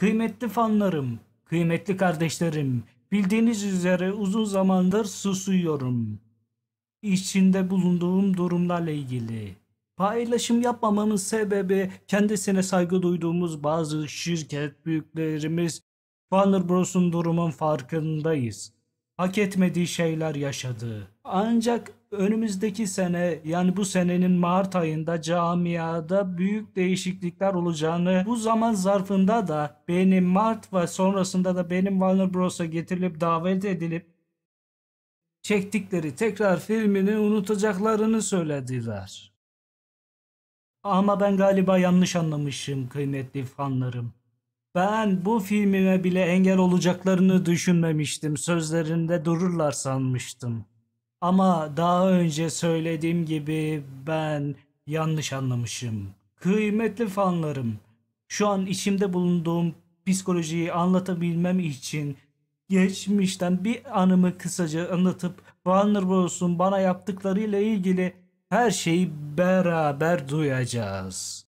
Kıymetli fanlarım, kıymetli kardeşlerim, bildiğiniz üzere uzun zamandır susuyorum. İçinde bulunduğum durumlarla ilgili. Paylaşım yapmamamın sebebi kendisine saygı duyduğumuz bazı şirket büyüklerimiz Warner Bros'un durumun farkındayız hak etmediği şeyler yaşadı. Ancak önümüzdeki sene yani bu senenin Mart ayında camiada büyük değişiklikler olacağını bu zaman zarfında da benim Mart ve sonrasında da benim Warner Bros'a getirilip davet edilip çektikleri tekrar filmini unutacaklarını söylediler. Ama ben galiba yanlış anlamışım kıymetli fanlarım. Ben bu filmime bile engel olacaklarını düşünmemiştim. Sözlerinde dururlar sanmıştım. Ama daha önce söylediğim gibi ben yanlış anlamışım. Kıymetli fanlarım, şu an içimde bulunduğum psikolojiyi anlatabilmem için geçmişten bir anımı kısaca anlatıp Warner Bros'un bana yaptıklarıyla ilgili her şeyi beraber duyacağız.